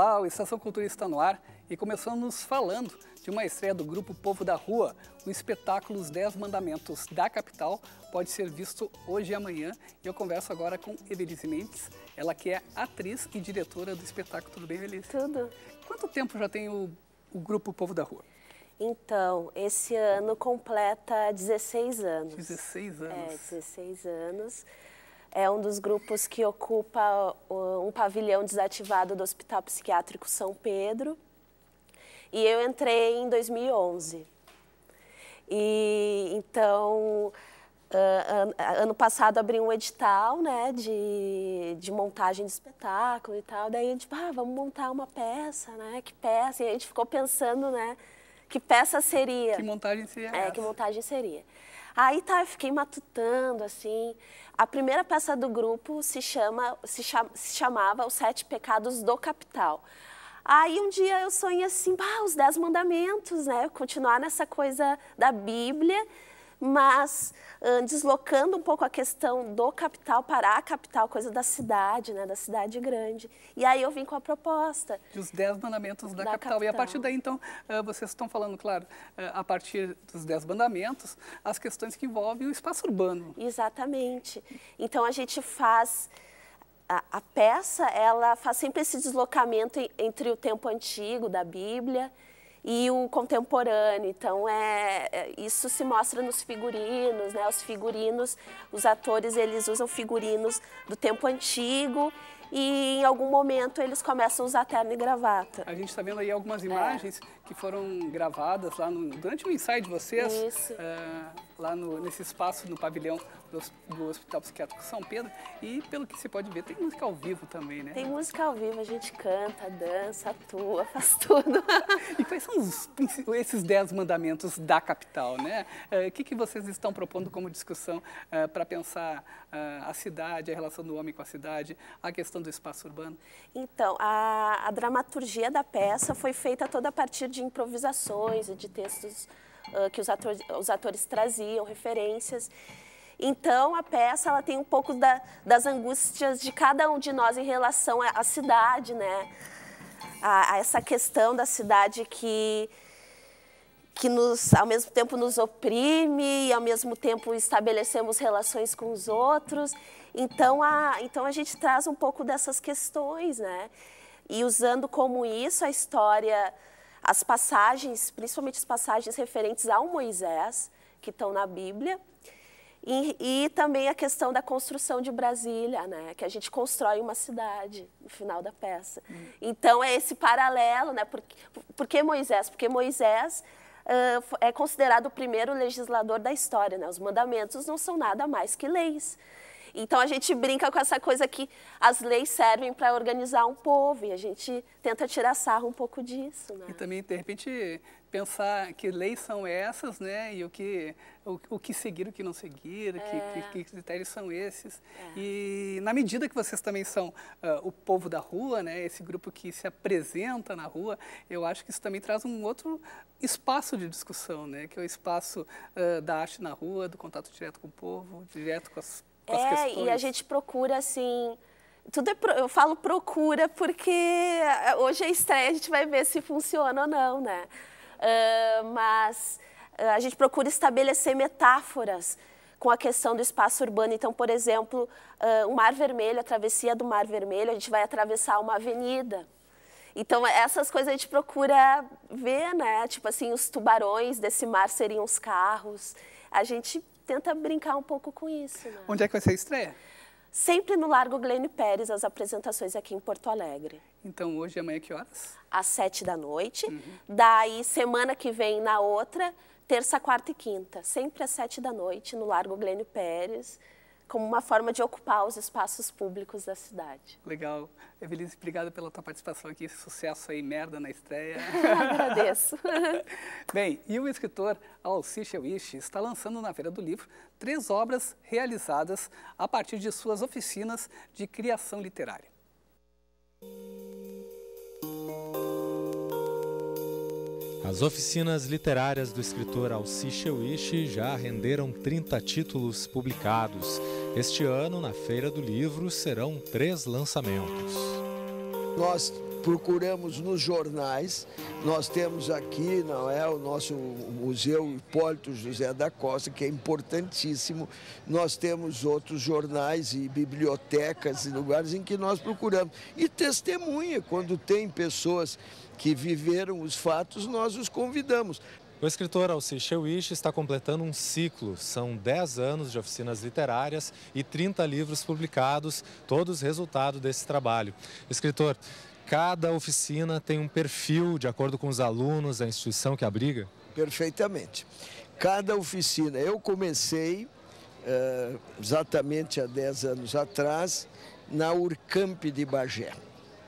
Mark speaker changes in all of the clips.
Speaker 1: Olá, o Estação Cultura está no ar e começamos falando de uma estreia do grupo Povo da Rua. O espetáculo Os Dez Mandamentos da Capital pode ser visto hoje e amanhã. eu converso agora com Evelise Mendes, ela que é atriz e diretora do espetáculo. Tudo bem, Evelise? Tudo. Quanto tempo já tem o, o grupo Povo da Rua? Então,
Speaker 2: esse ano completa 16 anos. 16 anos. É, 16 anos é um dos grupos que ocupa um pavilhão desativado do Hospital Psiquiátrico São Pedro. E eu entrei em 2011. E então, ano passado abri um edital né, de, de montagem de espetáculo e tal. Daí a tipo, gente, ah, vamos montar uma peça, né? Que peça? E a gente ficou pensando, né? Que peça seria? Que montagem seria? É, essa? que montagem seria. Aí tá, eu fiquei matutando, assim. A primeira peça do grupo se, chama, se, cham, se chamava Os Sete Pecados do Capital. Aí um dia eu sonhei assim, bah, os Dez Mandamentos, né? Continuar nessa coisa da Bíblia mas uh, deslocando um pouco a questão do capital para a capital, coisa da cidade, né, da cidade grande. E aí eu vim com a
Speaker 1: proposta. De os dez mandamentos da, da capital. capital. E a partir daí, então, uh, vocês estão falando, claro, uh, a partir dos dez mandamentos, as questões que envolvem o espaço urbano. Exatamente.
Speaker 2: Então a gente faz a, peça ela faz sempre esse deslocamento entre o tempo antigo da Bíblia e o contemporâneo. Então, é, é, isso se mostra nos figurinos, né? Os figurinos, os atores, eles usam figurinos do tempo antigo e em algum momento eles começam a usar terno e gravata.
Speaker 1: A gente está vendo aí algumas imagens é. que foram gravadas lá no, durante o ensaio de vocês, Isso. Uh, lá no, nesse espaço no pavilhão do, do, Hospital Psiquiátrico São Pedro. E pelo que se pode ver, tem música ao vivo também, né? Tem
Speaker 2: música ao vivo, a gente canta, dança, atua, faz tudo.
Speaker 1: e quais são os, esses dez mandamentos da capital, né? É, o uh, que, que vocês estão propondo como discussão uh, é, para pensar a cidade, a relação do homem com a cidade, a questão do espaço urbano? Então, a,
Speaker 2: a dramaturgia da peça foi feita toda a partir de improvisações e de textos uh, que os, ator, os atores traziam, referências. Então, a peça ela tem um pouco da, das angústias de cada um de nós em relação à cidade, né? A, a essa questão da cidade que que nos, ao mesmo tempo nos oprime e ao mesmo tempo estabelecemos relações com os outros. Então a, então a gente traz um pouco dessas questões, né? E usando como isso a história, as passagens, principalmente as passagens referentes ao Moisés, que estão na Bíblia, e, e também a questão da construção de Brasília, né? Que a gente constrói uma cidade no final da peça. Hum. Então é esse paralelo, né? Por, por que Moisés? Porque Moisés uh, é considerado o primeiro legislador da história. Né? Os mandamentos não são nada mais que leis. Então a gente brinca com essa coisa que as leis servem para organizar um povo e a gente tenta tirar sarro um pouco disso. Né?
Speaker 1: E também, de repente, pensar que leis são essas, né? E o que, o, o que seguir, o que não seguir, é. que, que, que, critérios são esses. É. E na medida que vocês também são uh, o povo da rua, né? Esse grupo que se apresenta na rua, eu acho que isso também traz um outro espaço de discussão, né? Que é o espaço uh, da arte na rua, do contato direto com o povo, direto com as as é, questões. E a gente
Speaker 2: procura, assim, tudo é pro, eu falo procura porque hoje é estreia, a gente vai ver se funciona ou não, né? Uh, mas uh, a gente procura estabelecer metáforas com a questão do espaço urbano. Então, por exemplo, uh, o Mar Vermelho, a travessia do Mar Vermelho, a gente vai atravessar uma avenida. Então, essas coisas a gente procura ver, né? Tipo assim, os tubarões desse mar seriam os carros. A gente tenta brincar um pouco com isso. Né?
Speaker 1: Onde é que vai ser a estreia?
Speaker 2: Sempre no Largo Glênio Pérez, as apresentações aqui em Porto Alegre. Então, hoje e amanhã que horas? Às sete da noite. Uhum. Daí, semana que vem, na outra, terça, quarta e quinta. Sempre às sete da noite, no Largo Glênio Pérez como uma forma de ocupar os espaços públicos da cidade.
Speaker 1: Legal. Evelise, obrigado pela tua participação aqui. Sucesso aí, merda na estreia. Agradeço. Bem, e o escritor Alci Chewish está lançando na Feira do Livro três obras realizadas a partir de suas oficinas de criação literária.
Speaker 3: As oficinas literárias do escritor Alci Chewish já renderam 30 títulos publicados. Este ano, na Feira do Livro, serão três lançamentos.
Speaker 4: Nós procuramos nos jornais, nós temos aqui, não é, o nosso Museu Hipólito José da Costa, que é importantíssimo, nós temos outros jornais e bibliotecas e lugares em que nós procuramos. E testemunha, quando tem pessoas que viveram os fatos, nós os convidamos. O escritor
Speaker 3: Alci Chewish está completando um ciclo. São 10 anos de oficinas literárias e 30 livros publicados, todos resultado desse trabalho. Escritor, cada oficina tem um perfil de acordo com os alunos, a instituição que abriga?
Speaker 4: Perfeitamente. Cada oficina, eu comecei uh, exatamente há 10 anos atrás na Urcamp de Bagé,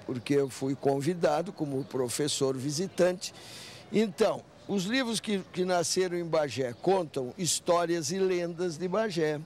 Speaker 4: porque eu fui convidado como professor visitante. Então, os livros que, que nasceram em Bagé contam histórias e lendas de Bagé.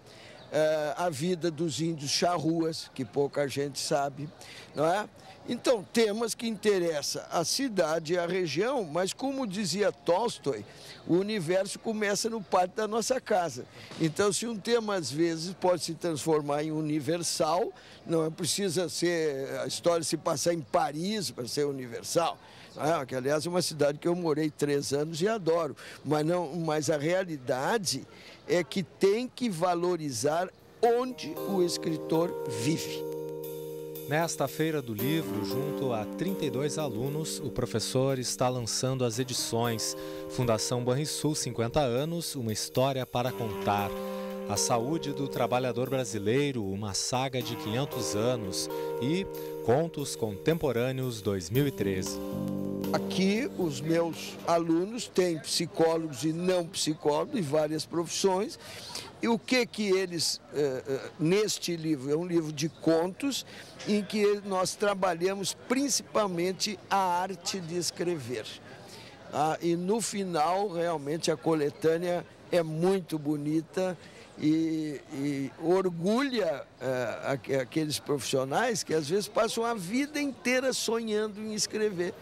Speaker 4: Ah, a vida dos índios charruas, que pouca gente sabe, não é? Então, temas que interessam a cidade e a região, mas como dizia Tolstói, o universo começa no pátio da nossa casa. Então, se um tema às vezes pode se transformar em universal, não é? precisa ser a história se passar em Paris para ser universal. Ah, que, aliás, é uma cidade que eu morei três anos e adoro. Mas, não, mas a realidade é que tem que valorizar onde o escritor vive.
Speaker 3: Nesta Feira do Livro, junto a 32 alunos, o professor está lançando as edições Fundação Banrisul 50 anos, uma história para contar. A Saúde do Trabalhador Brasileiro, uma saga de 500 anos e Contos Contemporâneos 2013.
Speaker 4: Aqui os meus alunos têm psicólogos e não psicólogos de várias profissões. E o que que eles, eh, eh, neste livro, é um livro de contos em que nós trabalhamos principalmente a arte de escrever. Ah, e no final, realmente, a coletânea é muito bonita e, e orgulha eh, aqueles profissionais que às vezes passam a vida inteira sonhando em escrever.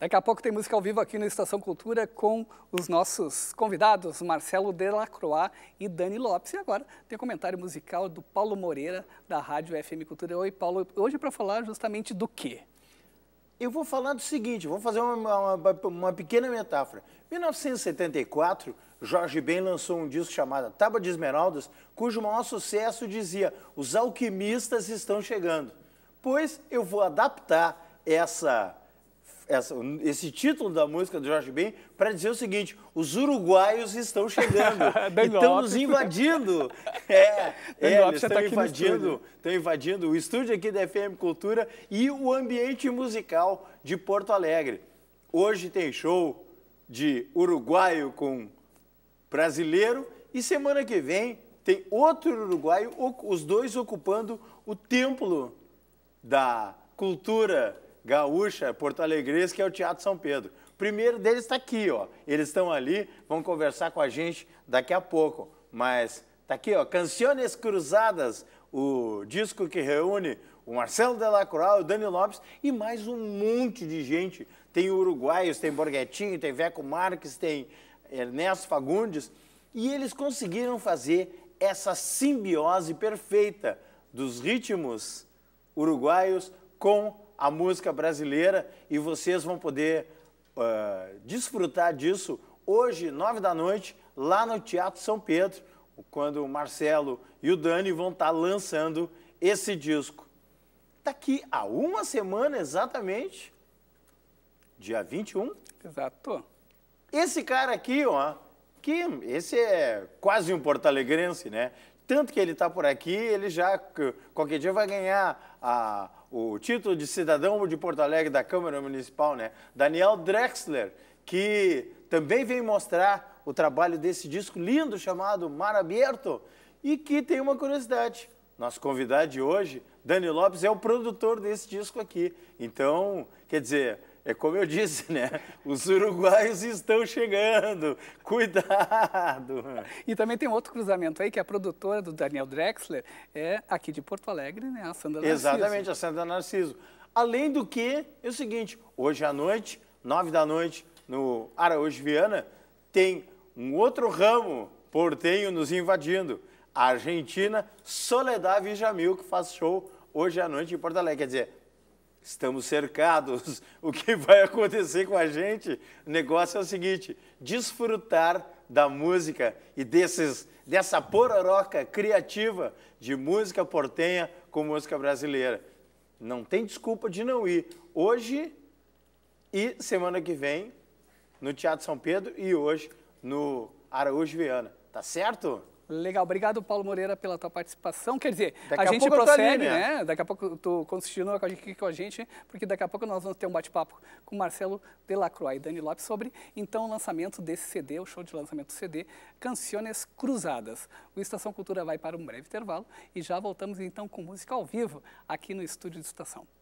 Speaker 1: Daqui a pouco tem música ao vivo aqui no Estação Cultura com os nossos convidados, Marcelo Delacroix e Dani Lopes. E agora tem um comentário musical do Paulo Moreira, da Rádio FM Cultura. Oi, Paulo. Hoje é para falar justamente do quê?
Speaker 5: Eu vou falar do seguinte, vou fazer uma, uma, uma pequena metáfora. Em 1974, Jorge Ben lançou um disco chamado Tábua de Esmeraldas, cujo maior sucesso dizia Os alquimistas estão chegando. Pois eu vou adaptar essa essa, esse título da música do Jorge Ben para dizer o seguinte: os uruguaios estão chegando, estão nos invadindo. É, é eles estão tá invadindo, estão invadindo o estúdio aqui da FM Cultura e o ambiente musical de Porto Alegre. Hoje tem show de uruguaio com brasileiro e semana que vem tem outro uruguaio, os dois ocupando o templo da cultura gaúcha, porto Alegre, que é o Teatro São Pedro. O primeiro deles está aqui, ó. Eles estão ali, vão conversar com a gente daqui a pouco. Mas está aqui, ó, Canciones Cruzadas, o disco que reúne o Marcelo Delacroix, o Dani Lopes e mais um monte de gente. Tem uruguaios, tem Borghetinho, tem Veco Marques, tem Ernesto Fagundes. E eles conseguiram fazer essa simbiose perfeita dos ritmos uruguaios com a música brasileira e vocês vão poder uh, desfrutar disso hoje, nove da noite, lá no Teatro São Pedro, quando o Marcelo e o Dani vão estar tá lançando esse disco. Daqui a uma semana exatamente, dia 21. Exato. Esse cara aqui, ó, que esse é quase um porto-alegrense, né? Tanto que ele está por aqui, ele já qualquer dia vai ganhar a o título de cidadão de Porto Alegre da Câmara Municipal, né? Daniel Drexler, que também vem mostrar o trabalho desse disco lindo chamado Mar Aberto e que tem uma curiosidade. Nosso convidado de hoje, Dani Lopes, é o produtor desse disco aqui. Então, quer dizer, é como eu disse, né? Os uruguaios estão chegando, cuidado!
Speaker 1: E também tem outro cruzamento aí, que a produtora do Daniel Drexler é aqui de Porto Alegre, né? A Sandra Narciso. Exatamente, a Sandra
Speaker 5: Narciso. Além do que, é o seguinte, hoje à noite, nove da noite, no Araújo Viana, tem um outro ramo portenho nos invadindo. A Argentina, Soledad Jamil que faz show hoje à noite em Porto Alegre. Quer dizer, estamos cercados. O que vai acontecer com a gente? O negócio é o seguinte: desfrutar da música e desses, dessa pororoca criativa de música portenha com música brasileira. Não tem desculpa de não ir. Hoje e semana que vem no Teatro São Pedro e hoje no Araújo Viana. Tá certo?
Speaker 1: Legal, obrigado Paulo Moreira pela tua participação. Quer dizer, daqui a, a gente prossegue, né? né? Daqui a pouco tu continua aqui com a gente, porque daqui a pouco nós vamos ter um bate-papo com Marcelo Delacroix e Dani Lopes sobre então o lançamento desse CD, o show de lançamento do CD, Canciones Cruzadas. O Estação Cultura vai para um breve intervalo e já voltamos então com música ao vivo aqui no estúdio de Estação.